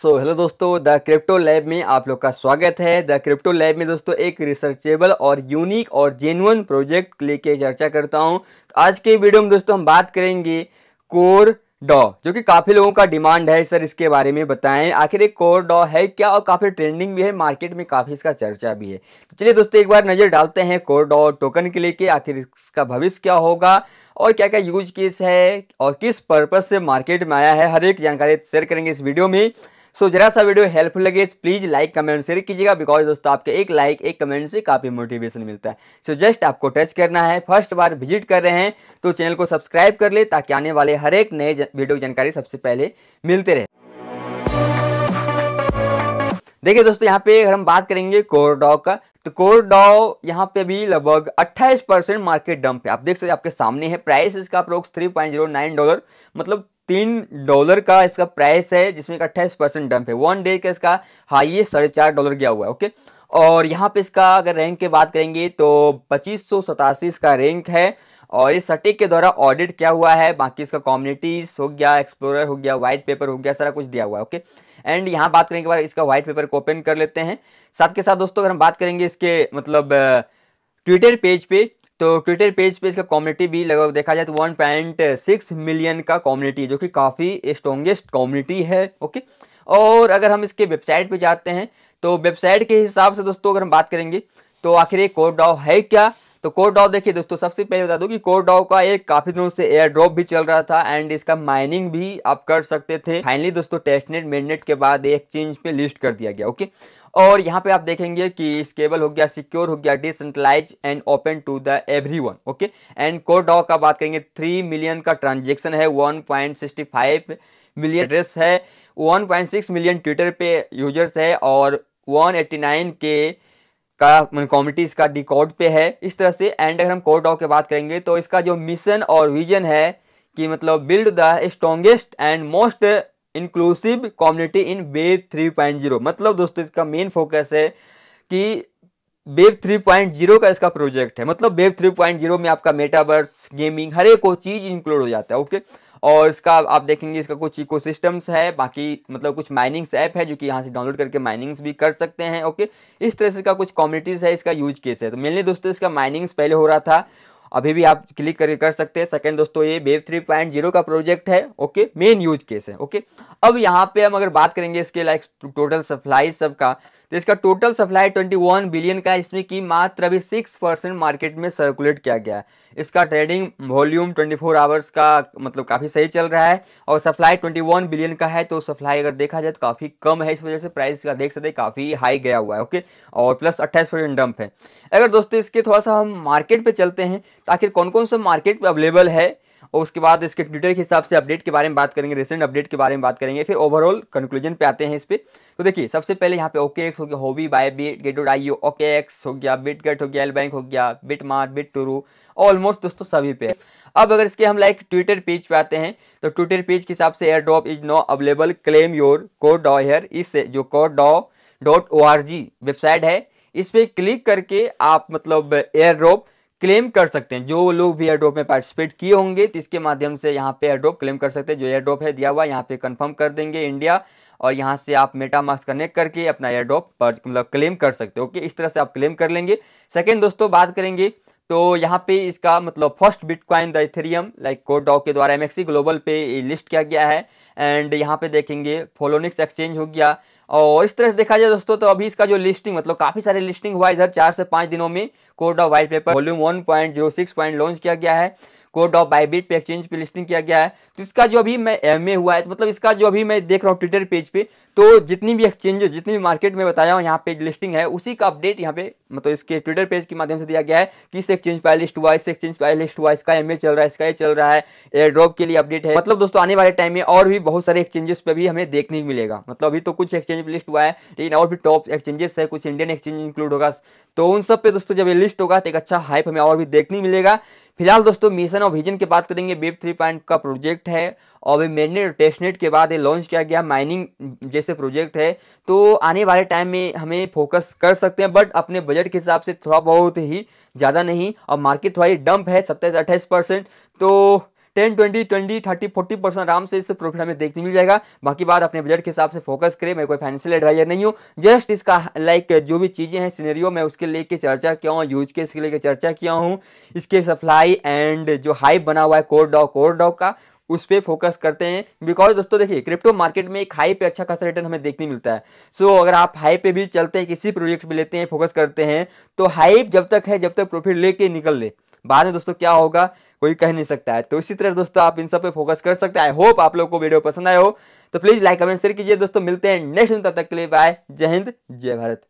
सो hello दोस्तों the crypto lab में आप लोग का स्वागत है द क्रिप्टो लैब में दोस्तों एक रिसर्चेबल और यूनिक और जेनुअन प्रोजेक्ट लेके चर्चा करता हूं तो आज के वीडियो में दोस्तों हम बात करेंगे कोर डॉ जो कि काफ़ी लोगों का डिमांड है सर इसके बारे में बताएं आखिर एक कोर डॉ है क्या और काफ़ी ट्रेंडिंग भी है मार्केट में काफ़ी इसका चर्चा भी है तो चलिए दोस्तों एक बार नज़र डालते हैं कोर डॉ टोकन के लेके आखिर इसका भविष्य क्या होगा और क्या क्या यूज केस है और किस पर्पज़ से मार्केट में आया है हर एक जानकारी शेयर करेंगे इस वीडियो में सो so, जरा सा वीडियो हेल्पफुल लगे प्लीज़ लाइक कमेंट शेयर कीजिएगा बिकॉज दोस्तों आपके एक लाइक एक कमेंट से काफ़ी मोटिवेशन मिलता है सो so, जस्ट आपको टच करना है फर्स्ट बार विजिट कर रहे हैं तो चैनल को सब्सक्राइब कर ले ताकि आने वाले हर एक नए वीडियो की जानकारी सबसे पहले मिलते रहे देखिए दोस्तों यहाँ पे अगर हम बात करेंगे कोरडॉ का तो कोरडॉ यहाँ पे भी लगभग 28 परसेंट मार्केट डंप है आप देख सकते हैं आपके सामने है प्राइस इसका अप्रोक्स 3.09 डॉलर मतलब तीन डॉलर का इसका प्राइस है जिसमें अट्ठाईस परसेंट डंप है वन डे का इसका हाईएस्ट साढ़े चार डॉलर गया हुआ है ओके और यहाँ पे इसका अगर रैंक की बात करेंगे तो पच्चीस सौ सतासी इसका रैंक है और इस सटीक के द्वारा ऑडिट क्या हुआ है बाकी इसका कम्युनिटीज हो गया एक्सप्लोरर हो गया वाइट पेपर हो गया सारा कुछ दिया हुआ है ओके एंड यहाँ बात करने के बाद इसका वाइट पेपर को ओपन कर लेते हैं साथ के साथ दोस्तों अगर हम बात करेंगे इसके मतलब ट्विटर पेज पे तो ट्विटर पेज पे इसका कम्युनिटी भी लगभग देखा जाए तो वन पॉइंट सिक्स मिलियन का कम्युनिटी जो कि काफ़ी स्ट्रॉन्गेस्ट कम्युनिटी है ओके और अगर हम इसके वेबसाइट पे जाते हैं तो वेबसाइट के हिसाब से दोस्तों अगर हम बात करेंगे तो आखिर ये कोड है क्या तो कोड देखिए दोस्तों सबसे पहले बता दूँ कि कोड का एक काफ़ी दिनों से एयर ड्रॉप भी चल रहा था एंड इसका माइनिंग भी आप कर सकते थे फाइनली दोस्तों टेस्टनेट मेडनेट के बाद एक्सचेंज पे लिस्ट कर दिया गया ओके और यहाँ पे आप देखेंगे कि स्केबल हो गया सिक्योर हो गया decentralize and open to the every one okay and कोडॉक का बात करेंगे थ्री मिलियन का ट्रांजेक्शन है one point sixty five million address है one point six million Twitter पे यूजर्स है और वन एट्टी नाइन के का कॉमिटी इसका डिकॉर्ड पे है इस तरह से एंड अगर हम कोर ऑफ की बात करेंगे तो इसका जो मिशन और विजन है कि मतलब build the strongest and most inclusive community in wave 3.0 मतलब दोस्तों इसका मेन फोकस है कि वेब 3.0 का इसका प्रोजेक्ट है मतलब वेब 3.0 में आपका मेटावर्स गेमिंग हर एक चीज़ इंक्लूड हो जाता है ओके और इसका आप देखेंगे इसका कुछ इकोसिस्टम्स है बाकी मतलब कुछ माइनिंग्स ऐप है जो कि यहाँ से डाउनलोड करके माइनिंग्स भी कर सकते हैं ओके इस तरह से इसका कुछ कम्युनिटीज़ है इसका यूज केस है तो मेनली दोस्तों इसका माइनिंग्स पहले हो रहा था अभी भी आप क्लिक कर कर सकते हैं सेकंड दोस्तों ये वेब थ्री पॉइंट जीरो का प्रोजेक्ट है ओके मेन यूज केस है ओके अब यहाँ पे हम अगर बात करेंगे इसके लाइक टोटल सप्लाई सब का तो इसका टोटल सप्लाई 21 बिलियन का इसमें कि मात्र अभी 6 परसेंट मार्केट में सर्कुलेट किया गया है इसका ट्रेडिंग वॉल्यूम 24 आवर्स का मतलब काफ़ी सही चल रहा है और सप्लाई 21 बिलियन का है तो सप्लाई अगर देखा जाए तो काफ़ी कम है इस वजह से प्राइस का देख सकते हैं काफ़ी हाई गया हुआ है ओके और प्लस अट्ठाईस डंप है अगर दोस्तों इसके थोड़ा सा हम मार्केट पर चलते हैं तो आखिर कौन कौन सा मार्केट पर अवेलेबल है और उसके बाद इसके ट्विटर के हिसाब से अपडेट के बारे में बात करेंगे रिसेंट अपडेट के बारे में बात करेंगे फिर ओवरऑल कंक्लूजन पे आते हैं इस पर तो देखिए सबसे पहले यहाँ पे ओके एक्स हो गया Huobi Bybit Gate I O OKX हो गया बिट गेट हो गया एल बैंक हो गया BitMart Bitrue almost दोस्तों सभी पे अब अगर इसके हम लाइक ट्विटर पेज पे आते हैं तो ट्विटर पेज के हिसाब से airdrop is no available claim your code DAO here इस जो code DAO dot O R G website है इस पर क्लिक करके आप मतलब एयर ड्रॉप क्लेम कर सकते हैं जो लोग भी एयरड्रॉप में पार्टिसिपेट किए होंगे तो इसके माध्यम से यहाँ पे एयरड्रॉप क्लेम कर सकते हैं जो एयरड्रॉप है दिया हुआ यहाँ पे कंफर्म कर देंगे इंडिया और यहाँ से आप मेटा मास्क कनेक्ट करके अपना एयरड्रॉप मतलब क्लेम कर सकते हो ओके इस तरह से आप क्लेम कर लेंगे सेकेंड दोस्तों बात करेंगे तो यहाँ पे इसका मतलब first bitcoin the Ethereum like DAO के द्वारा एमएक्सी ग्लोबल पे लिस्ट किया गया है एंड यहाँ पे देखेंगे फोलोनिक्स एक्सचेंज हो गया और इस तरह से देखा जाए दोस्तों तो अभी इसका जो लिस्टिंग मतलब काफ़ी सारे लिस्टिंग हुआ इधर चार से पाँच दिनों में code of white paper volume one point zero six point launch किया गया है कोड ऑफ बाइबिट पे एक्सचेंज पे लिस्टिंग किया गया है तो इसका जो अभी मैं एम हुआ है तो मतलब इसका जो अभी मैं देख रहा हूँ ट्विटर पेज पे तो जितनी भी एक्सचेंजेस जितनी भी मार्केट में बताया हूँ यहाँ पे लिस्टिंग है उसी का अपडेट यहाँ पे मतलब इसके ट्विटर पेज के माध्यम से दिया गया है कि इस एक्सचेंज पर लिस्ट हुआ इस एक्सचेंज पर लिस्ट हुआ इसका एम चल रहा है इसका ये चल रहा है एयर ड्रॉप के लिए अपडेट है मतलब दोस्तों आने वाले टाइम में और भी बहुत सारे एक्सचेंजेस पर भी हमें देखने को मिलेगा मतलब अभी तो कुछ एक्सचेंज लिस्ट हुआ है लेकिन और भी टॉप एक्सचेंजेस है कुछ इंडियन एक्सचेंज इंक्लूड होगा तो उन सब पे दोस्तों जब ये लिस्ट होगा तो एक अच्छा हाइप हमें और भी देखने मिलेगा फिलहाल दोस्तों मिशन और विजन की बात करेंगे वेब थ्री पॉइंट का प्रोजेक्ट है और वे मेननेट टेस्टनेट के बाद ये लॉन्च किया गया माइनिंग जैसे प्रोजेक्ट है तो आने वाले टाइम में हमें फोकस कर सकते हैं बट अपने बजट के हिसाब से थोड़ा बहुत ही ज़्यादा नहीं और मार्केट थोड़ा ही डंप है सत्ताईस अट्ठाईस परसेंट तो ten twenty twenty thirty forty percent आराम से इस प्रॉफिट हमें देखने मिल जाएगा बाकी बात अपने बजट के हिसाब से फोकस करें मैं कोई फाइनेंशियल एडवाइजर नहीं हूँ जस्ट इसका लाइक जो भी चीज़ें हैं सीनरियो मैं उसके लेके चर्चा किया हूँ यूज के इसके लेके चर्चा किया हूँ इसके सप्लाई एंड जो हाइप बना हुआ है कोर डॉग कोर डॉग का उस पर फोकस करते हैं बिकॉज दोस्तों देखिए क्रिप्टो मार्केट में एक हाई पे अच्छा खासा रिटर्न हमें देखने मिलता है सो so, अगर आप हाई पे भी चलते हैं किसी प्रोजेक्ट पे लेते हैं फोकस करते हैं तो हाइप जब तक है जब तक प्रॉफिट लेके निकल ले बाद में दोस्तों क्या होगा कोई कह नहीं सकता है तो इसी तरह दोस्तों आप इन सब पे फोकस कर सकते हैं आई होप आप लोग को वीडियो पसंद आया हो तो प्लीज़ लाइक कमेंट शेयर कीजिए दोस्तों मिलते हैं नेक्स्ट तब तक के लिए बाय जय हिंद जय भारत